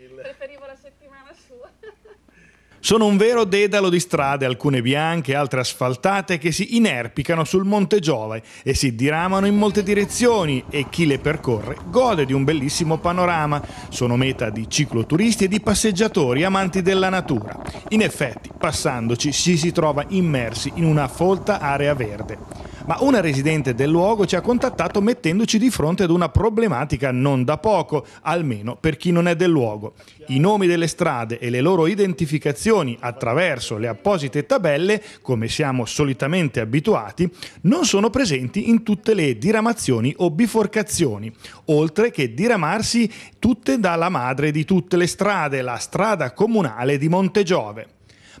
Il... Preferivo la settimana sua. Sono un vero dedalo di strade, alcune bianche, altre asfaltate, che si inerpicano sul Monte Giove e si diramano in molte direzioni e chi le percorre gode di un bellissimo panorama. Sono meta di cicloturisti e di passeggiatori amanti della natura. In effetti, passandoci ci si trova immersi in una folta area verde ma una residente del luogo ci ha contattato mettendoci di fronte ad una problematica non da poco, almeno per chi non è del luogo. I nomi delle strade e le loro identificazioni attraverso le apposite tabelle, come siamo solitamente abituati, non sono presenti in tutte le diramazioni o biforcazioni, oltre che diramarsi tutte dalla madre di tutte le strade, la strada comunale di Montegiove.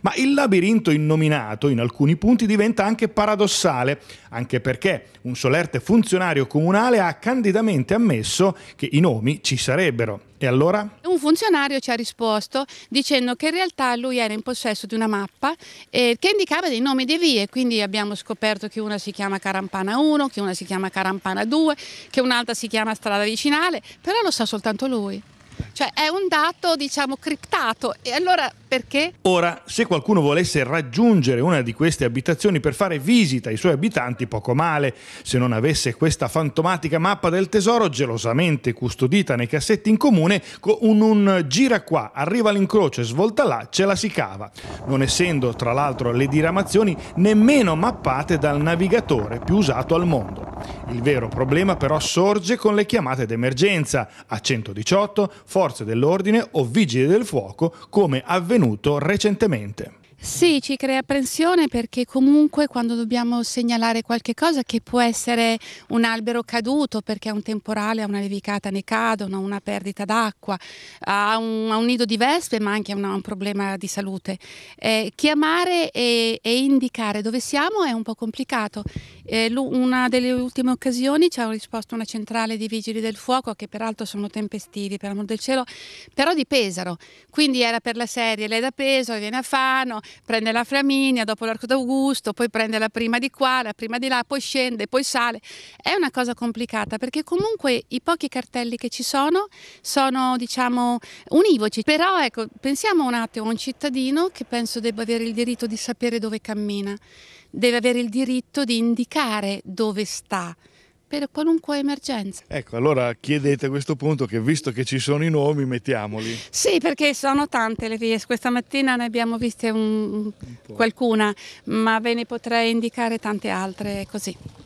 Ma il labirinto innominato in alcuni punti diventa anche paradossale, anche perché un solerte funzionario comunale ha candidamente ammesso che i nomi ci sarebbero. E allora? Un funzionario ci ha risposto dicendo che in realtà lui era in possesso di una mappa eh, che indicava dei nomi di vie, quindi abbiamo scoperto che una si chiama Carampana 1, che una si chiama Carampana 2, che un'altra si chiama Strada Vicinale, però lo sa soltanto lui. Cioè è un dato diciamo criptato e allora perché? Ora, se qualcuno volesse raggiungere una di queste abitazioni per fare visita ai suoi abitanti, poco male, se non avesse questa fantomatica mappa del tesoro gelosamente custodita nei cassetti in comune, con un, un gira qua, arriva all'incrocio e svolta là, ce la si cava, non essendo tra l'altro le diramazioni nemmeno mappate dal navigatore più usato al mondo. Il vero problema però sorge con le chiamate d'emergenza a 118, forze dell'ordine o vigili del fuoco, come avvenuto recentemente. Sì, ci crea apprensione perché comunque quando dobbiamo segnalare qualche cosa che può essere un albero caduto perché ha un temporale, ha una levicata, ne cadono, una perdita d'acqua, ha un, un, nido di vespe ma anche una, un problema di salute. Eh, chiamare e, e, indicare dove siamo è un po' complicato. Eh, una delle ultime occasioni ci ha risposto una centrale di vigili del fuoco che peraltro sono tempestivi, per amor del cielo, però di Pesaro. Quindi era per la serie, lei da Pesaro, viene a Fano prende la Flaminia, dopo l'Arco d'Augusto, poi prende la prima di qua, la prima di là, poi scende, poi sale. È una cosa complicata perché comunque i pochi cartelli che ci sono sono diciamo univoci, però ecco, pensiamo un attimo a un cittadino che penso debba avere il diritto di sapere dove cammina, deve avere il diritto di indicare dove sta per qualunque emergenza. Ecco, allora chiedete a questo punto che visto che ci sono i nomi mettiamoli. Sì, perché sono tante le vie, questa mattina ne abbiamo viste un, un qualcuna, ma ve ne potrei indicare tante altre così.